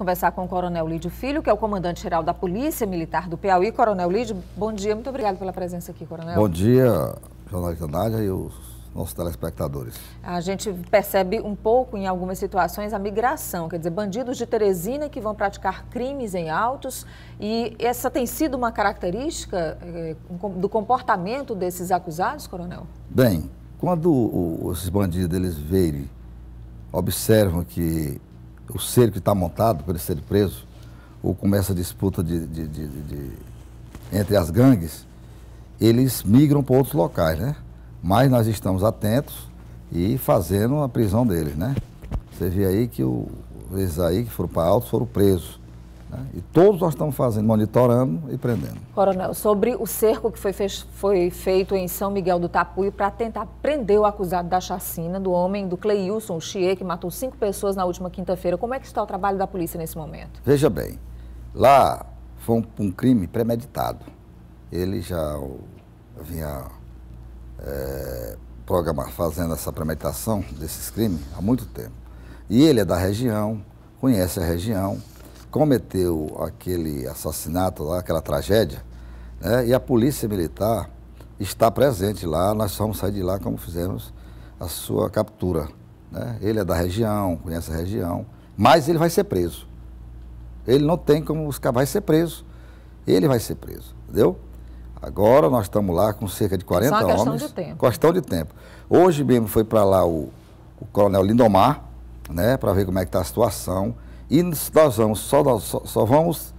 conversar com o Coronel Lídio Filho, que é o comandante-geral da Polícia Militar do Piauí. Coronel Lídio, bom dia, muito obrigado pela presença aqui, Coronel. Bom dia, jornalista Nádia e os nossos telespectadores. A gente percebe um pouco, em algumas situações, a migração, quer dizer, bandidos de Teresina que vão praticar crimes em autos. E essa tem sido uma característica eh, do comportamento desses acusados, coronel? Bem, quando os bandidos eles veem, observam que o cerco está montado para ele ser preso, ou começa a disputa de, de, de, de, entre as gangues, eles migram para outros locais, né? Mas nós estamos atentos e fazendo a prisão deles, né? Você vê aí que o, eles aí que foram para Altos foram presos. Né? E todos nós estamos fazendo, monitorando e prendendo. Coronel, sobre o cerco que foi, fez, foi feito em São Miguel do Tapuio para tentar prender o acusado da chacina do homem do Cleilson, o Xie, que matou cinco pessoas na última quinta-feira. Como é que está o trabalho da polícia nesse momento? Veja bem, lá foi um, um crime premeditado. Ele já vinha é, programar, fazendo essa premeditação desses crimes há muito tempo. E ele é da região, conhece a região, cometeu aquele assassinato lá, aquela tragédia, né? e a polícia militar está presente lá, nós vamos sair de lá como fizemos a sua captura. Né? Ele é da região, conhece a região, mas ele vai ser preso. Ele não tem como buscar, vai ser preso. Ele vai ser preso, entendeu? Agora nós estamos lá com cerca de 40 Só homens. Questão de tempo. Questão de tempo. Hoje mesmo foi para lá o, o coronel Lindomar, né, para ver como é que está a situação. E nós vamos, só, nós, só, vamos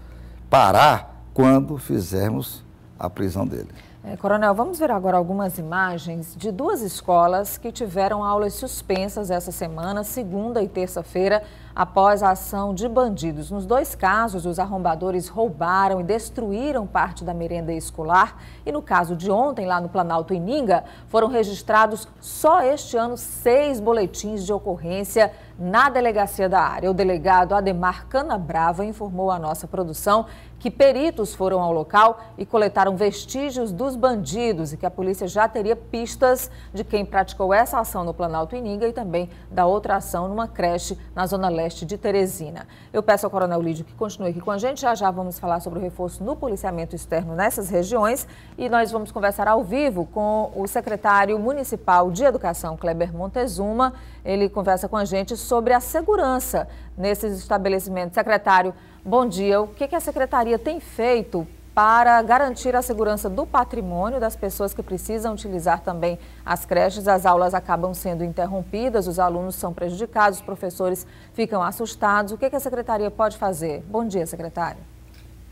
parar quando fizermos a prisão dele. É, coronel, vamos ver agora algumas imagens de duas escolas que tiveram aulas suspensas essa semana, segunda e terça-feira, após a ação de bandidos. Nos dois casos, os arrombadores roubaram e destruíram parte da merenda escolar. E no caso de ontem, lá no Planalto Ininga, foram registrados só este ano seis boletins de ocorrência na delegacia da área. O delegado Ademar Canabrava informou à nossa produção que peritos foram ao local e coletaram vestígios dos bandidos e que a polícia já teria pistas de quem praticou essa ação no Planalto Ininga e também da outra ação numa creche na Zona Leste leste de Teresina. Eu peço ao Coronel Lídio que continue aqui com a gente. Já já vamos falar sobre o reforço no policiamento externo nessas regiões e nós vamos conversar ao vivo com o secretário municipal de Educação, Kleber Montezuma. Ele conversa com a gente sobre a segurança nesses estabelecimentos. Secretário, bom dia. O que a secretaria tem feito para garantir a segurança do patrimônio das pessoas que precisam utilizar também as creches. As aulas acabam sendo interrompidas, os alunos são prejudicados, os professores ficam assustados. O que a secretaria pode fazer? Bom dia, secretário.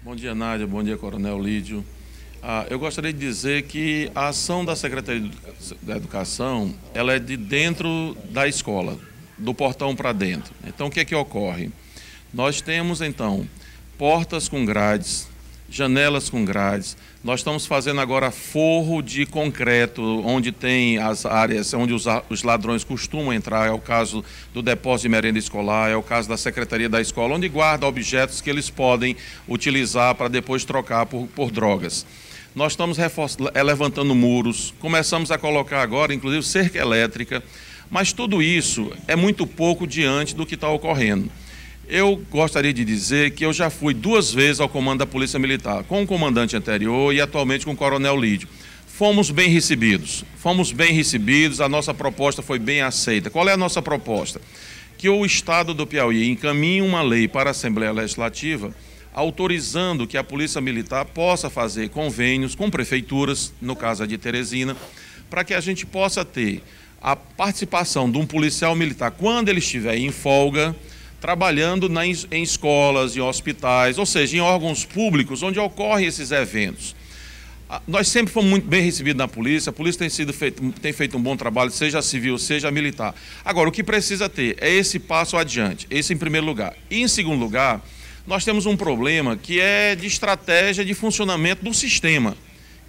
Bom dia, Nádia. Bom dia, Coronel Lídio. Ah, eu gostaria de dizer que a ação da Secretaria da Educação ela é de dentro da escola, do portão para dentro. Então, o que é que ocorre? Nós temos, então, portas com grades, janelas com grades. Nós estamos fazendo agora forro de concreto, onde tem as áreas onde os, ladrões costumam entrar. É o caso do depósito de merenda escolar, é o caso da secretaria da escola, onde guarda objetos que eles podem utilizar para depois trocar por, por drogas. Nós estamos é, levantando muros, começamos a colocar agora, inclusive, cerca elétrica, mas tudo isso é muito pouco diante do que está ocorrendo. Eu gostaria de dizer que eu já fui duas vezes ao comando da Polícia Militar, com o comandante anterior e atualmente com o Coronel Lídio. Fomos bem recebidos, fomos bem recebidos, a nossa proposta foi bem aceita. Qual é a nossa proposta? Que o Estado do Piauí encaminhe uma lei para a Assembleia Legislativa autorizando que a Polícia Militar possa fazer convênios com prefeituras, no caso a de Teresina, para que a gente possa ter a participação de um policial militar quando ele estiver em folga trabalhando na, em escolas, em hospitais, ou seja, em órgãos públicos onde ocorrem esses eventos. Ah, nós sempre fomos muito bem recebidos na polícia, a polícia tem, sido feito, tem feito um bom trabalho, seja civil, seja militar. Agora, o que precisa ter é esse passo adiante, esse em primeiro lugar. E em segundo lugar, nós temos um problema que é de estratégia de funcionamento do sistema.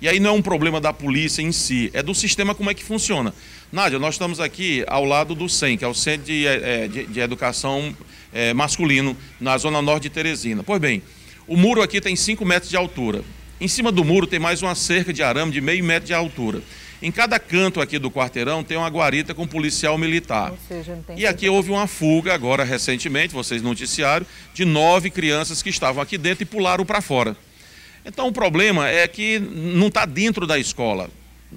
E aí não é um problema da polícia em si, é do sistema como é que funciona. Nádia, nós estamos aqui ao lado do CEM, que é o Centro de, é, de, de Educação é, Masculino, na Zona Norte de Teresina. Pois bem, o muro aqui tem 5 metros de altura. Em cima do muro tem mais uma cerca de arame de meio metro de altura. Em cada canto aqui do quarteirão tem uma guarita com policial militar. Seja, e aqui houve uma fuga agora recentemente, vocês noticiaram, de nove crianças que estavam aqui dentro e pularam para fora. Então o problema é que não está dentro da escola.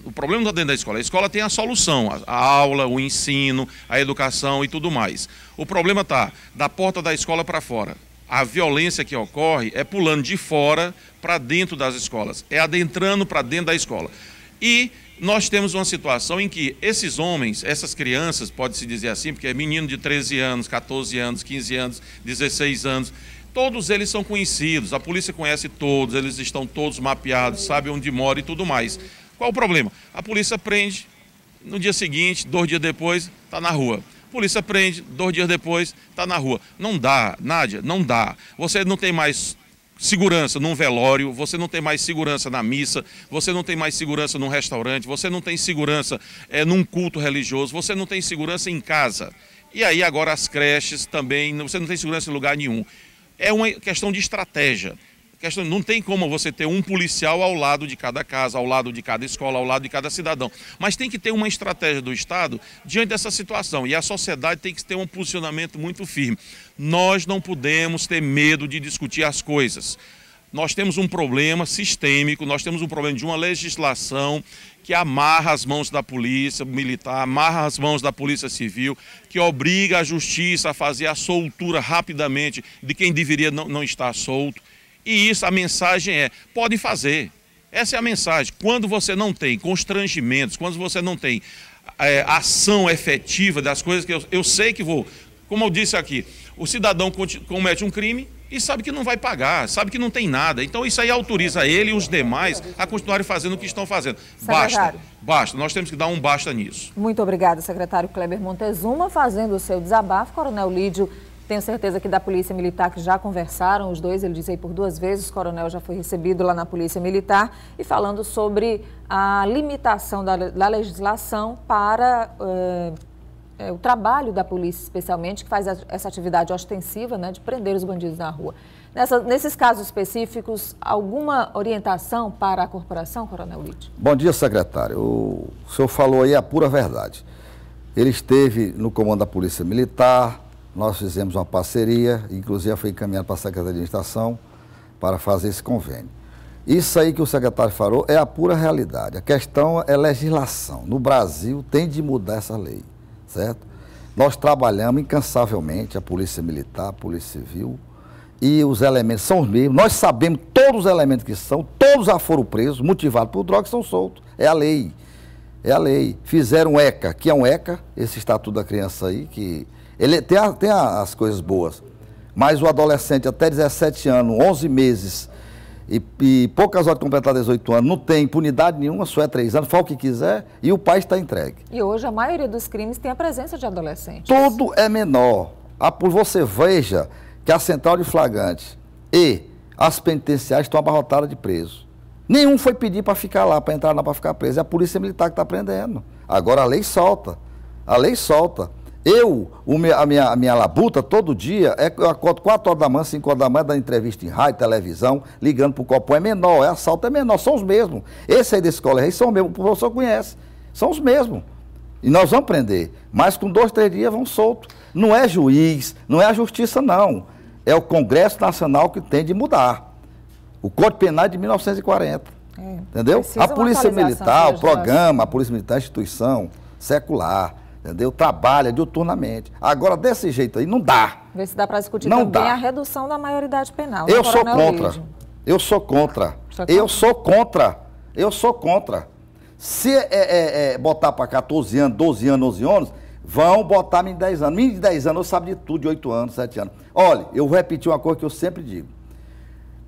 O problema não está dentro da escola. A escola tem a solução, a aula, o ensino, a educação e tudo mais. O problema está da porta da escola para fora. A violência que ocorre é pulando de fora para dentro das escolas, é adentrando para dentro da escola. E nós temos uma situação em que esses homens, essas crianças, pode-se dizer assim, porque é menino de 13 anos, 14 anos, 15 anos, 16 anos, todos eles são conhecidos, a polícia conhece todos, eles estão todos mapeados, sabe onde mora e tudo mais. Qual o problema? A polícia prende, no dia seguinte, dois dias depois, está na rua. A polícia prende, dois dias depois, está na rua. Não dá, Nádia, não dá. Você não tem mais segurança num velório, você não tem mais segurança na missa, você não tem mais segurança num restaurante, você não tem segurança é, num culto religioso, você não tem segurança em casa. E aí agora as creches também, você não tem segurança em lugar nenhum. É uma questão de estratégia. não tem como você ter um policial ao lado de cada casa, ao lado de cada escola, ao lado de cada cidadão. Mas tem que ter uma estratégia do Estado diante dessa situação. E a sociedade tem que ter um posicionamento muito firme. Nós não podemos ter medo de discutir as coisas nós temos um problema sistêmico, nós temos um problema de uma legislação que amarra as mãos da polícia militar, amarra as mãos da polícia civil, que obriga a justiça a fazer a soltura rapidamente de quem deveria não, não estar solto. E isso, a mensagem é: pode fazer. Essa é a mensagem. Quando você não tem constrangimentos, quando você não tem é, ação efetiva das coisas que eu, eu sei que vou. Como eu disse aqui, o cidadão comete um crime, e sabe que não vai pagar, sabe que não tem nada. Então isso aí autoriza ele e os demais a continuarem fazendo o que estão fazendo. Basta, basta. Nós temos que dar um basta nisso. Muito obrigada, secretário Kleber Montezuma, fazendo o seu desabafo. Coronel Lídio, tenho certeza que da Polícia Militar que já conversaram os dois, ele disse aí por duas vezes, o coronel já foi recebido lá na Polícia Militar, e falando sobre a limitação da, da legislação para... Uh, é, o trabalho da polícia, especialmente, que faz essa atividade ostensiva né, de prender os bandidos na rua. Nessa, nesses casos específicos, alguma orientação para a corporação, Coronel Lite? Bom dia, secretário. O, o senhor falou aí a pura verdade. Ele esteve no comando da Polícia Militar, nós fizemos uma parceria, inclusive foi encaminhado para a Secretaria de Administração para fazer esse convênio. Isso aí que o secretário falou é a pura realidade. A questão é legislação. No Brasil tem de mudar essa lei certo? Nós trabalhamos incansavelmente, a Polícia Militar, a Polícia Civil, e os elementos são os mesmos. Nós sabemos todos os elementos que são, todos já foram presos, motivados por drogas, são soltos. É a lei. É a lei. Fizeram um ECA, que é um ECA, esse Estatuto da Criança aí, que ele tem, a, tem a, as coisas boas. Mas o adolescente até 17 anos, 11 meses, e, e poucas horas de completar 18 anos, não tem impunidade nenhuma, só é 3 anos, fala o que quiser e o pai está entregue. E hoje a maioria dos crimes tem a presença de adolescentes. Tudo é menor. A, ah, você veja que a central de flagrantes e as penitenciárias estão abarrotadas de presos. Nenhum foi pedir para ficar lá, para entrar lá, para ficar preso. É a polícia militar que está prendendo. Agora a lei solta. A lei solta. Eu, a, minha, a minha labuta todo dia, é, eu acordo 4 horas da manhã, 5 horas da manhã, dando entrevista em rádio, televisão, ligando para o Copom, é menor, é assalto, é menor, são os mesmos. Esse aí desse colégio são os mesmos, o professor conhece, são os mesmos. E nós vamos prender, mas com dois, três dias vão solto. Não é juiz, não é a justiça, não. É o Congresso Nacional que tem de mudar. O Código Penal é de 1940. É, entendeu? A Polícia Militar, o programa, a Polícia Militar é instituição secular entendeu? Trabalha diuturnamente. Agora, desse jeito aí, não dá. Vê se dá para discutir não também dá. a redução da maioridade penal. Né, eu sou contra. Lídio. Eu sou contra. É eu sou contra. Eu sou contra. Se é, é, é, é botar para 14 anos, 12 anos, 11 anos, vão botar menino de 10 anos. Menino de 10 anos, eu sabe de tudo, de 8 anos, 7 anos. Olha, eu vou repetir uma coisa que eu sempre digo.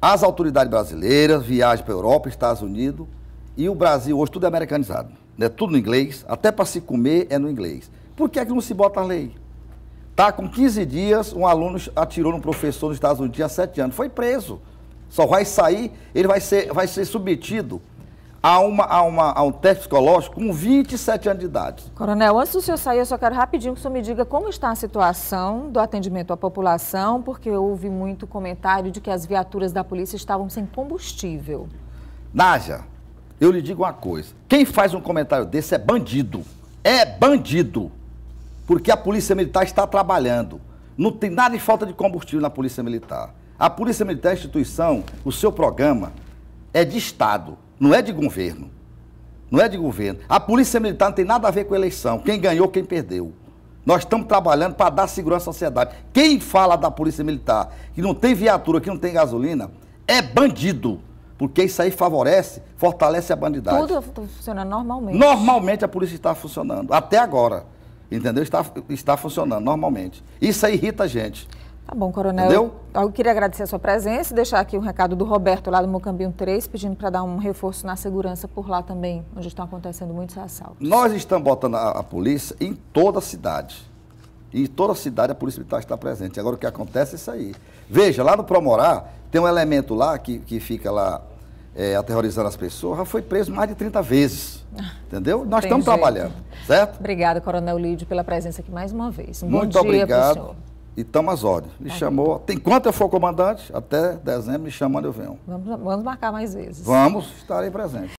As autoridades brasileiras viajam para a Europa, Estados Unidos, e o Brasil hoje tudo é americanizado né, tudo no inglês, até para se comer é no inglês. Por que, é que não se bota a lei? Tá, com 15 dias, um aluno atirou no professor nos Estados Unidos, tinha 7 anos, foi preso. Só vai sair, ele vai ser, vai ser submetido a, uma, a, uma, a um teste psicológico com 27 anos de idade. Coronel, antes do senhor sair, eu só quero rapidinho que o senhor me diga como está a situação do atendimento à população, porque eu ouvi muito comentário de que as viaturas da polícia estavam sem combustível. Naja, eu lhe digo uma coisa: quem faz um comentário desse é bandido. É bandido. Porque a Polícia Militar está trabalhando. Não tem nada de falta de combustível na Polícia Militar. A Polícia Militar é a instituição, o seu programa é de Estado, não é de governo. Não é de governo. A Polícia Militar não tem nada a ver com eleição. Quem ganhou, quem perdeu. Nós estamos trabalhando para dar segurança à sociedade. Quem fala da Polícia Militar que não tem viatura, que não tem gasolina, é bandido porque isso aí favorece, fortalece a bandidagem. Tudo está funcionando normalmente. Normalmente a polícia está funcionando, até agora. Entendeu? Está, está funcionando normalmente. Isso aí irrita a gente. Tá bom, coronel. Entendeu? Eu queria agradecer a sua presença, e deixar aqui um recado do Roberto lá do Mocambinho 3, pedindo para dar um reforço na segurança por lá também, onde estão acontecendo muitos assaltos. Nós estamos botando a, a polícia em toda a cidade e toda a cidade a Polícia Militar está presente. Agora o que acontece é isso aí. Veja, lá no Promorá, tem um elemento lá que, que fica lá é, aterrorizando as pessoas, já foi preso mais de 30 vezes. Entendeu? Nós estamos trabalhando, certo? Obrigada, Coronel Lídio, pela presença aqui mais uma vez. Um Muito bom dia obrigado. E estamos às ordens. Me tá chamou. Tem quanto eu for comandante, até dezembro, me chamando eu venho. Vamos, vamos marcar mais vezes. Vamos, estarei presente.